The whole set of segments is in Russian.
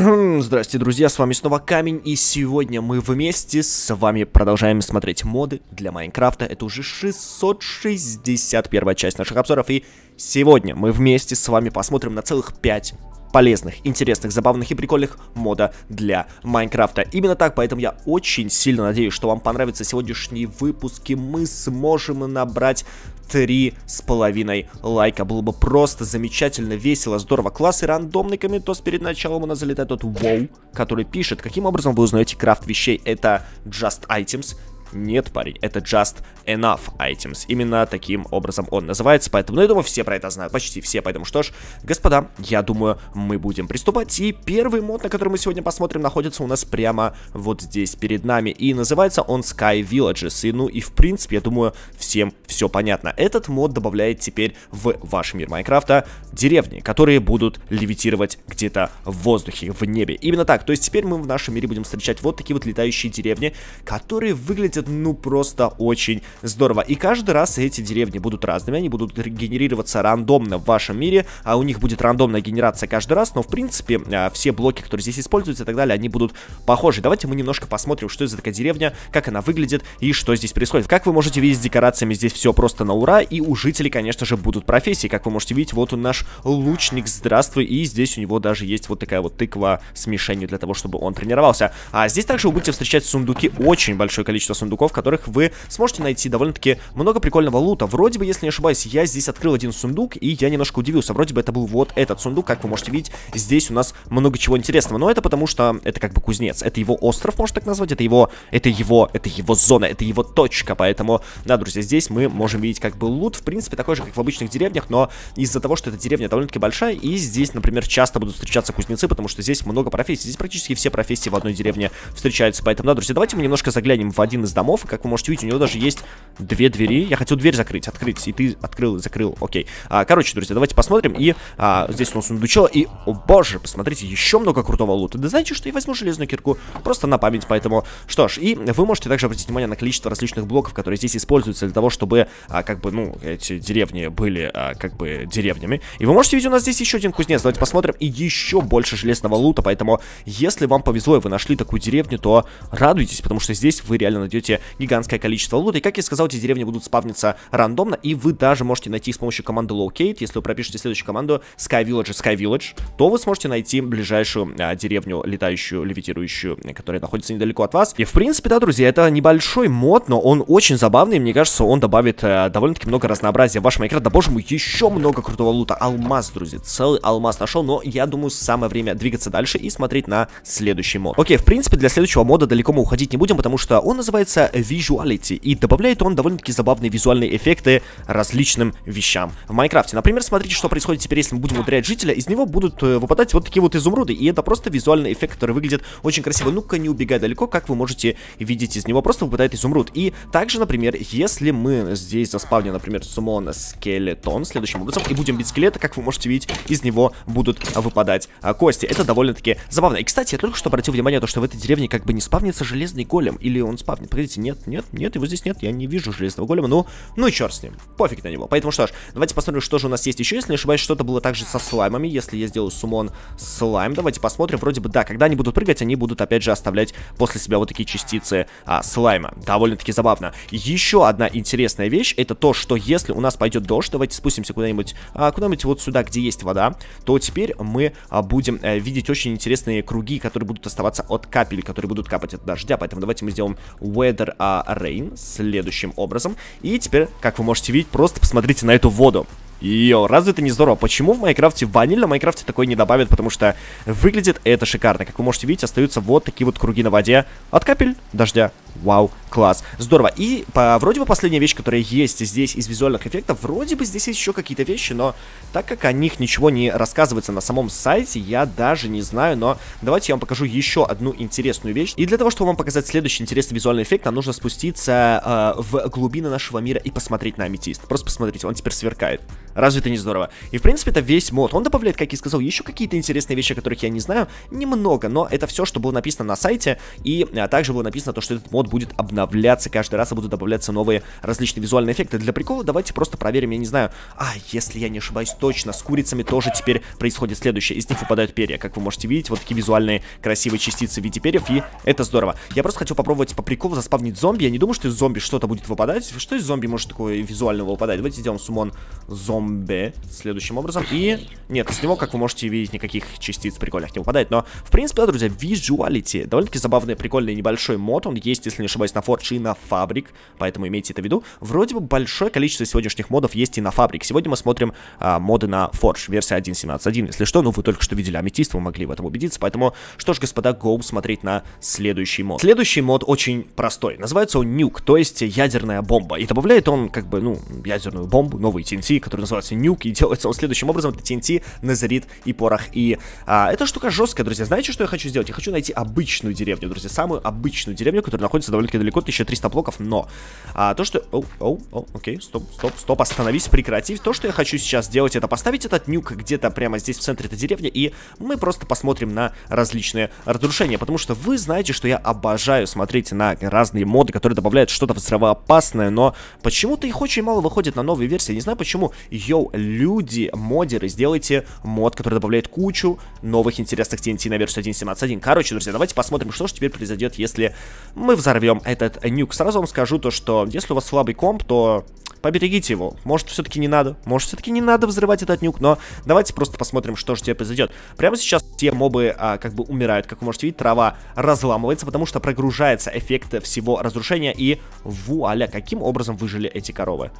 Здравствуйте, друзья, с вами снова Камень, и сегодня мы вместе с вами продолжаем смотреть моды для Майнкрафта. Это уже 661 часть наших обзоров, и сегодня мы вместе с вами посмотрим на целых 5 полезных, интересных, забавных и прикольных мода для Майнкрафта. Именно так, поэтому я очень сильно надеюсь, что вам понравятся сегодняшние выпуски. Мы сможем набрать три с половиной лайка. Было бы просто замечательно, весело, здорово, класс и рандомный комментос перед началом у нас залетает тот Воу, который пишет, каким образом вы узнаете крафт вещей. Это Just Items, нет, парень, это just enough items. Именно таким образом он называется, поэтому, ну, я думаю, все про это знают, почти все, поэтому что ж, господа, я думаю, мы будем приступать. И первый мод, на который мы сегодня посмотрим, находится у нас прямо вот здесь перед нами, и называется он Sky Villages. И, ну, и в принципе, я думаю, всем все понятно. Этот мод добавляет теперь в ваш мир Майнкрафта деревни, которые будут левитировать где-то в воздухе, в небе. Именно так, то есть теперь мы в нашем мире будем встречать вот такие вот летающие деревни, которые выглядят выглядит, ну, просто очень здорово. И каждый раз эти деревни будут разными, они будут генерироваться рандомно в вашем мире, а у них будет рандомная генерация каждый раз, но, в принципе, а, все блоки, которые здесь используются и так далее, они будут похожи. Давайте мы немножко посмотрим, что это за такая деревня, как она выглядит и что здесь происходит. Как вы можете видеть, с декорациями здесь все просто на ура, и у жителей, конечно же, будут профессии. Как вы можете видеть, вот он наш лучник, здравствуй, и здесь у него даже есть вот такая вот тыква с мишенью для того, чтобы он тренировался. А здесь также вы будете встречать сундуки, очень большое количество сундуков, сундуков, в которых вы сможете найти довольно-таки много прикольного лута. Вроде бы, если не ошибаюсь, я здесь открыл один сундук, и я немножко удивился. Вроде бы это был вот этот сундук, как вы можете видеть, здесь у нас много чего интересного. Но это потому, что это как бы кузнец. Это его остров, можно так назвать, это его, это его, это его зона, это его точка. Поэтому, да, друзья, здесь мы можем видеть как бы лут, в принципе, такой же, как в обычных деревнях, но из-за того, что эта деревня довольно-таки большая, и здесь, например, часто будут встречаться кузнецы, потому что здесь много профессий. Здесь практически все профессии в одной деревне встречаются. Поэтому, да, друзья, давайте мы немножко заглянем в один из домов и как вы можете видеть, у него даже есть две двери. Я хотел дверь закрыть, открыть, и ты открыл и закрыл, окей. А, короче, друзья, давайте посмотрим, и а, здесь у нас сундучок, и, о боже, посмотрите, еще много крутого лута. Да знаете что, я возьму железную кирку, просто на память, поэтому, что ж, и вы можете также обратить внимание на количество различных блоков, которые здесь используются для того, чтобы, а, как бы, ну, эти деревни были, а, как бы, деревнями. И вы можете видеть, у нас здесь еще один кузнец, давайте посмотрим, и еще больше железного лута, поэтому, если вам повезло и вы нашли такую деревню, то радуйтесь, потому что здесь вы реально найдете получите гигантское количество лута. И, как я сказал, эти деревни будут спавниться рандомно, и вы даже можете найти их с помощью команды locate. Если вы пропишете следующую команду Sky Village Sky Village, то вы сможете найти ближайшую а, деревню, летающую, левитирующую, которая находится недалеко от вас. И, в принципе, да, друзья, это небольшой мод, но он очень забавный, мне кажется, он добавит э, довольно-таки много разнообразия в ваш Майнкрафт. Да, боже мой, еще много крутого лута. Алмаз, друзья, целый алмаз нашел, но я думаю, самое время двигаться дальше и смотреть на следующий мод. Окей, в принципе, для следующего мода далеко мы уходить не будем, потому что он называется называется Visuality, и добавляет он довольно-таки забавные визуальные эффекты различным вещам в Майнкрафте. Например, смотрите, что происходит теперь, если мы будем ударять жителя, из него будут э, выпадать вот такие вот изумруды, и это просто визуальный эффект, который выглядит очень красиво. Ну-ка, не убегай далеко, как вы можете видеть, из него просто выпадает изумруд. И также, например, если мы здесь заспавним, например, сумон скелетон следующим образом, и будем бить скелета, как вы можете видеть, из него будут выпадать а, кости. Это довольно-таки забавно. И, кстати, я только что обратил внимание, то, что в этой деревне как бы не спавнится железный голем, или он спавнит говорите, нет, нет, нет, его здесь нет, я не вижу Железного Голема, ну, ну и черт с ним, пофиг на него. Поэтому что ж, давайте посмотрим, что же у нас есть еще, если не ошибаюсь, что-то было также со слаймами, если я сделаю сумон слайм, давайте посмотрим, вроде бы, да, когда они будут прыгать, они будут, опять же, оставлять после себя вот такие частицы а, слайма, довольно-таки забавно. Еще одна интересная вещь, это то, что если у нас пойдет дождь, давайте спустимся куда-нибудь, а, куда-нибудь вот сюда, где есть вода, то теперь мы а, будем а, видеть очень интересные круги, которые будут оставаться от капель, которые будут капать от дождя, поэтому давайте мы сделаем wet Nether Rain а. следующим образом. И теперь, как вы можете видеть, просто посмотрите на эту воду. Йо, разве это не здорово? Почему в Майнкрафте, в ванильном Майнкрафте такой не добавят? Потому что выглядит это шикарно. Как вы можете видеть, остаются вот такие вот круги на воде от капель дождя. Вау, класс. Здорово. И по, вроде бы последняя вещь, которая есть здесь из визуальных эффектов, вроде бы здесь есть еще какие-то вещи, но так как о них ничего не рассказывается на самом сайте, я даже не знаю, но давайте я вам покажу еще одну интересную вещь. И для того, чтобы вам показать следующий интересный визуальный эффект, нам нужно спуститься э, в глубины нашего мира и посмотреть на аметист. Просто посмотрите, он теперь сверкает. Разве это не здорово? И в принципе это весь мод. Он добавляет, как я и сказал, еще какие-то интересные вещи, о которых я не знаю. Немного, но это все, что было написано на сайте, и а, также было написано то, что этот мод мод будет обновляться, каждый раз будут добавляться новые различные визуальные эффекты. Для прикола давайте просто проверим, я не знаю, а, если я не ошибаюсь точно, с курицами тоже теперь происходит следующее. Из них выпадают перья, как вы можете видеть, вот такие визуальные красивые частицы в виде перьев, и это здорово. Я просто хотел попробовать по приколу заспавнить зомби, я не думаю, что из зомби что-то будет выпадать. Что из зомби может такое визуального выпадать? Давайте сделаем сумон зомби следующим образом, и... Нет, с него, как вы можете видеть, никаких частиц прикольных не выпадает, но, в принципе, да, друзья, визуалити, довольно-таки забавный, прикольный небольшой мод, он есть если не ошибаюсь, на Forge и на Фабрик, поэтому имейте это в виду. Вроде бы большое количество сегодняшних модов есть и на Фабрик. Сегодня мы смотрим а, моды на Forge, версия 1.17.1, если что, ну вы только что видели Аметист, вы могли в этом убедиться, поэтому, что ж, господа, go смотреть на следующий мод. Следующий мод очень простой, называется он Nuke, то есть ядерная бомба, и добавляет он, как бы, ну, ядерную бомбу, новый TNT, который называется Nuke, и делается он следующим образом, это TNT, Назарит и Порох, и а, эта штука жесткая, друзья, знаете, что я хочу сделать? Я хочу найти обычную деревню, друзья, самую обычную деревню, которая находится находится довольно-таки далеко, 1300 блоков, но а, то, что... О, О, О, окей, стоп, стоп, стоп, остановись, прекрати. То, что я хочу сейчас сделать, это поставить этот нюк где-то прямо здесь в центре этой деревни, и мы просто посмотрим на различные разрушения, потому что вы знаете, что я обожаю смотреть на разные моды, которые добавляют что-то взрывоопасное, но почему-то их очень мало выходит на новые версии, не знаю почему. Йоу, люди, модеры, сделайте мод, который добавляет кучу новых интересных TNT на версию 1.17.1. Короче, друзья, давайте посмотрим, что же теперь произойдет, если мы взорвем взорвем этот нюк. Сразу вам скажу то, что если у вас слабый комп, то поберегите его. Может, все-таки не надо. Может, все-таки не надо взрывать этот нюк, но давайте просто посмотрим, что же тебе произойдет. Прямо сейчас те мобы а, как бы умирают. Как вы можете видеть, трава разламывается, потому что прогружается эффект всего разрушения. И вуаля, каким образом выжили эти коровы?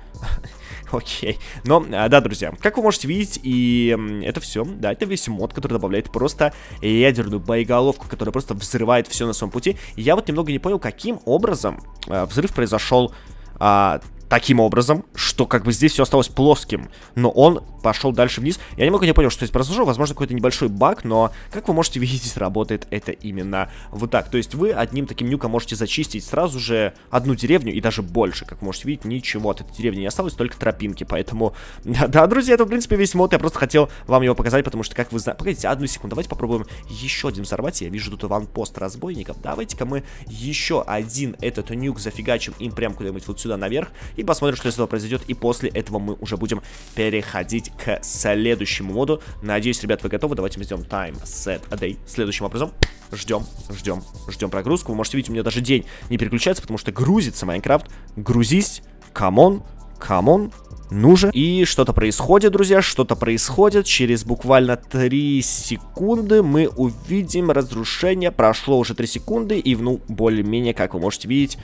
Окей. Но, э, да, друзья, как вы можете видеть, и это все, да, это весь мод, который добавляет просто ядерную боеголовку, которая просто взрывает все на своем пути. Я вот немного не понял, каким образом э, взрыв произошел а, таким образом, что как бы здесь все осталось плоским, но он пошел дальше вниз. Я немного не понял, что здесь произошло, возможно, какой-то небольшой баг, но, как вы можете видеть, здесь работает это именно вот так. То есть вы одним таким нюком можете зачистить сразу же одну деревню и даже больше, как можете видеть, ничего от этой деревни не осталось, только тропинки, поэтому... Да, друзья, это, в принципе, весь мод, я просто хотел вам его показать, потому что, как вы знаете... Погодите, одну секунду, давайте попробуем еще один взорвать, я вижу тут аванпост разбойников, давайте-ка мы еще один этот нюк зафигачим им прям куда-нибудь вот сюда наверх, и посмотрим, что из этого произойдет. И после этого мы уже будем переходить к следующему моду. Надеюсь, ребят, вы готовы. Давайте мы сделаем time set a day. Следующим образом. Ждем, ждем, ждем прогрузку. Вы можете видеть, у меня даже день не переключается, потому что грузится Майнкрафт. Грузись. Камон, камон, ну же. И что-то происходит, друзья, что-то происходит. Через буквально 3 секунды мы увидим разрушение. Прошло уже 3 секунды, и, ну, более-менее, как вы можете видеть,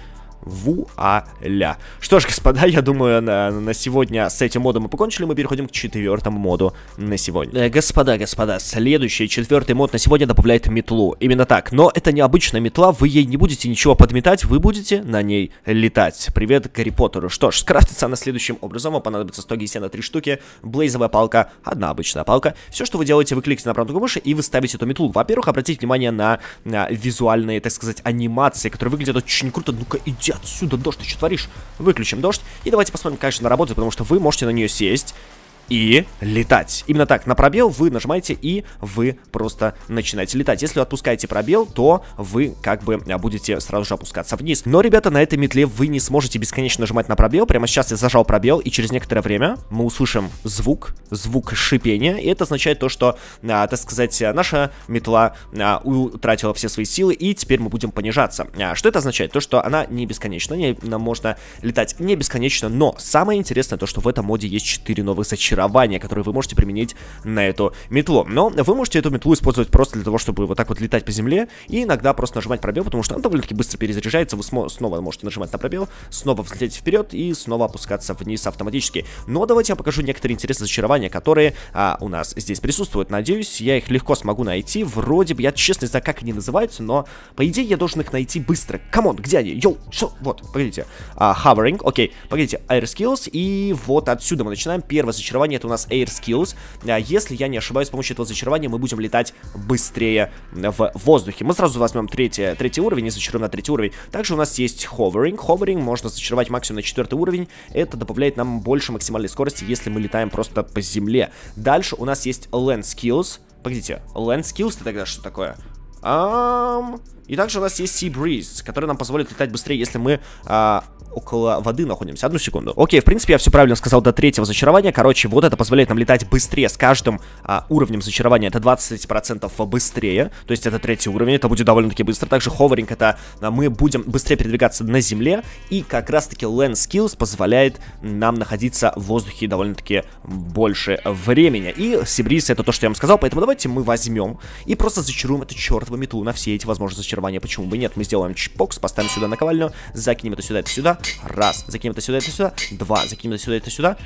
Вуаля. Что ж, господа, я думаю, на, на сегодня с этим модом мы покончили. Мы переходим к четвертому моду на сегодня. Э, господа, господа, следующий, четвертый мод на сегодня добавляет метлу. Именно так. Но это необычная метла, вы ей не будете ничего подметать, вы будете на ней летать. Привет Гарри Поттеру. Что ж, скрафтится она следующим образом. Вам понадобится 100 гесена 3 штуки, блейзовая палка, одна обычная палка. Все, что вы делаете, вы кликаете на правую кнопку мыши и вы ставите эту метлу. Во-первых, обратите внимание на, на визуальные, так сказать, анимации, которые выглядят очень круто. Ну-ка, иди отсюда, дождь, ты что творишь? Выключим дождь. И давайте посмотрим, же она работает, потому что вы можете на нее сесть и летать. Именно так, на пробел вы нажимаете и вы просто начинаете летать. Если вы отпускаете пробел, то вы как бы а, будете сразу же опускаться вниз. Но, ребята, на этой метле вы не сможете бесконечно нажимать на пробел. Прямо сейчас я зажал пробел, и через некоторое время мы услышим звук, звук шипения. И это означает то, что, а, так сказать, наша метла а, утратила все свои силы, и теперь мы будем понижаться. А, что это означает? То, что она не бесконечна, не, можно летать не бесконечно, но самое интересное то, что в этом моде есть 4 новых зачем очарования, которые вы можете применить на эту метлу. Но вы можете эту метлу использовать просто для того, чтобы вот так вот летать по земле и иногда просто нажимать пробел, потому что она довольно-таки быстро перезаряжается, вы снова можете нажимать на пробел, снова взлететь вперед и снова опускаться вниз автоматически. Но давайте я покажу некоторые интересные зачарования, которые а, у нас здесь присутствуют. Надеюсь, я их легко смогу найти. Вроде бы, я честно не знаю, как они называются, но по идее я должен их найти быстро. Камон, где они? Йоу, что? Вот, погодите. А, hovering, окей, okay. погодите, air skills и вот отсюда мы начинаем. Первое зачарование зачарование это у нас Air Skills. А, если я не ошибаюсь, с помощью этого зачарования мы будем летать быстрее в воздухе. Мы сразу возьмем третий, третий уровень и зачаруем на третий уровень. Также у нас есть Hovering. Hovering можно зачаровать максимум на четвертый уровень. Это добавляет нам больше максимальной скорости, если мы летаем просто по земле. Дальше у нас есть Land Skills. Погодите, Land Skills это тогда что такое? Um, и также у нас есть Sea Breeze, который нам позволит летать быстрее, если мы а, около воды находимся. Одну секунду. Окей, в принципе, я все правильно сказал до третьего зачарования. Короче, вот это позволяет нам летать быстрее с каждым а, уровнем зачарования. Это 20% быстрее, то есть это третий уровень, это будет довольно-таки быстро. Также ховеринг, это а, мы будем быстрее передвигаться на земле, и как раз-таки Land Skills позволяет нам находиться в воздухе довольно-таки больше времени. И Sea Breeze это то, что я вам сказал, поэтому давайте мы возьмем и просто зачаруем эту чертову метлу на все эти возможные зачарования зачарование. Почему бы нет? Мы сделаем чпокс, поставим сюда наковальню, закинем это сюда, это сюда. Раз, закинем это сюда, это сюда. Два, закинем это сюда, это сюда.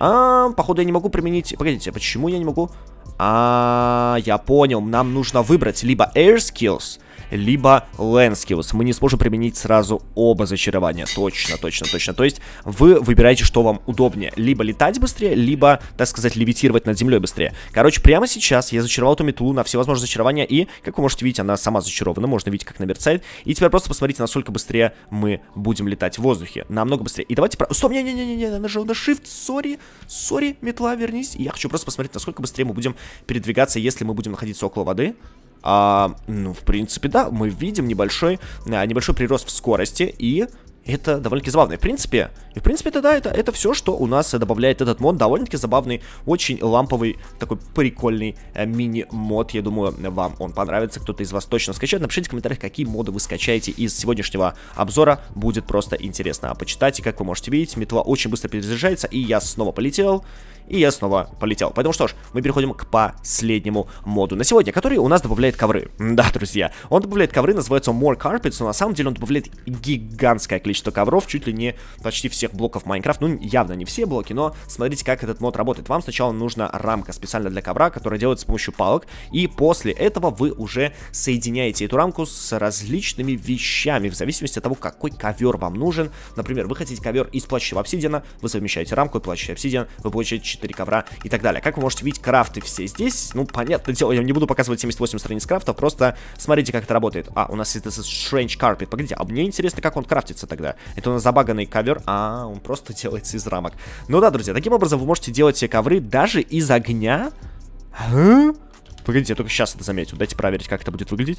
А, походу я не могу применить... Погодите, почему я не могу... А, я понял, нам нужно выбрать либо Air Skills, либо Лэнскилс. Мы не сможем применить сразу оба зачарования. Точно, точно, точно. То есть вы выбираете, что вам удобнее. Либо летать быстрее, либо, так сказать, левитировать над землей быстрее. Короче, прямо сейчас я зачаровал эту метлу на все возможные зачарования. И, как вы можете видеть, она сама зачарована. Можно видеть, как она мерцает. И теперь просто посмотрите, насколько быстрее мы будем летать в воздухе. Намного быстрее. И давайте... Про... Стоп, не-не-не-не, я нажал на shift. Сори, сори, метла, вернись. И Я хочу просто посмотреть, насколько быстрее мы будем передвигаться, если мы будем находиться около воды. А, ну, в принципе, да, мы видим небольшой, э, небольшой прирост в скорости и это довольно-таки забавно. И в принципе, и в принципе, это да, это, это все, что у нас добавляет этот мод. Довольно-таки забавный, очень ламповый, такой прикольный э, мини-мод. Я думаю, вам он понравится. Кто-то из вас точно скачает. Напишите в комментариях, какие моды вы скачаете из сегодняшнего обзора. Будет просто интересно. А почитайте, как вы можете видеть, метла очень быстро перезаряжается. И я снова полетел и я снова полетел. Поэтому что ж, мы переходим к последнему моду на сегодня, который у нас добавляет ковры. Да, друзья, он добавляет ковры, называется More Carpets, но на самом деле он добавляет гигантское количество ковров, чуть ли не почти всех блоков Minecraft. Ну, явно не все блоки, но смотрите, как этот мод работает. Вам сначала нужна рамка специально для ковра, которая делается с помощью палок, и после этого вы уже соединяете эту рамку с различными вещами, в зависимости от того, какой ковер вам нужен. Например, вы хотите ковер из плаща обсидиана, вы совмещаете рамку и плащ обсидиан, вы получаете 4 ковра и так далее. Как вы можете видеть, крафты все здесь. Ну, понятно дело, я не буду показывать 78 страниц крафтов, просто смотрите, как это работает. А, у нас это этот Strange Carpet. Погодите, а мне интересно, как он крафтится тогда. Это у нас забаганный ковер. А, он просто делается из рамок. Ну да, друзья, таким образом вы можете делать все ковры даже из огня. А? Погодите, я только сейчас это заметил. Дайте проверить, как это будет выглядеть.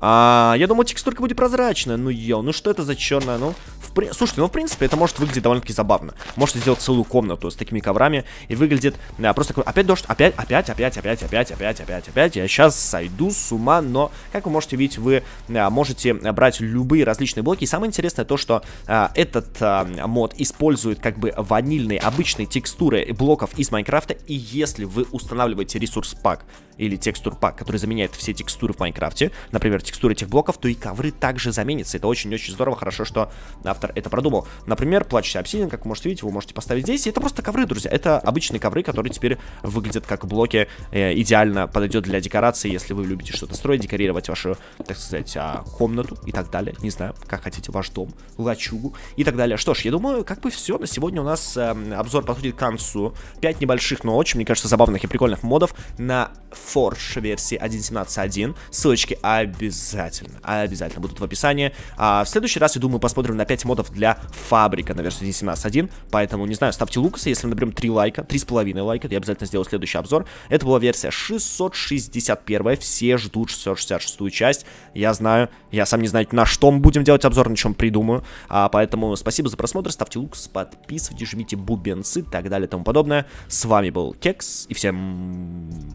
А, я думал, текстурка будет прозрачная. Ну, ё, ну что это за черная? Ну, при... Слушайте, ну в принципе это может выглядеть довольно-таки забавно. Можете сделать целую комнату с такими коврами. И выглядит да, просто такой, опять дождь, опять, опять, опять, опять, опять, опять, опять, опять. Я сейчас сойду с ума, но, как вы можете видеть, вы а, можете брать любые различные блоки. И самое интересное то, что а, этот а, мод использует как бы ванильные обычные текстуры блоков из Майнкрафта. И если вы устанавливаете ресурс пак или текстур пак, который заменяет все текстуры в Майнкрафте, например, текстуры этих блоков, то и ковры также заменятся. Это очень-очень здорово, хорошо, что автор это продумал. Например, плачущий обсидиан, как вы можете видеть, вы можете поставить здесь. И это просто ковры, друзья. Это обычные ковры, которые теперь выглядят как блоки. Э, идеально подойдет для декорации, если вы любите что-то строить, декорировать вашу, так сказать, а, комнату и так далее. Не знаю, как хотите, ваш дом, лачугу и так далее. Что ж, я думаю, как бы все. На сегодня у нас э, обзор подходит к концу. Пять небольших, но очень, мне кажется, забавных и прикольных модов на Forge версии 1.17.1. Ссылочки обязательно, обязательно будут в описании. А в следующий раз, я думаю, посмотрим на 5 модов для фабрика на версии 1.17.1. Поэтому, не знаю, ставьте Лукаса, если мы наберем 3 лайка, 3,5 лайка, я обязательно сделаю следующий обзор. Это была версия 661, все ждут 666 часть. Я знаю, я сам не знаю, на что мы будем делать обзор, на чем придумаю. А, поэтому спасибо за просмотр, ставьте Лукас, подписывайтесь, жмите бубенцы и так далее и тому подобное. С вами был Кекс, и всем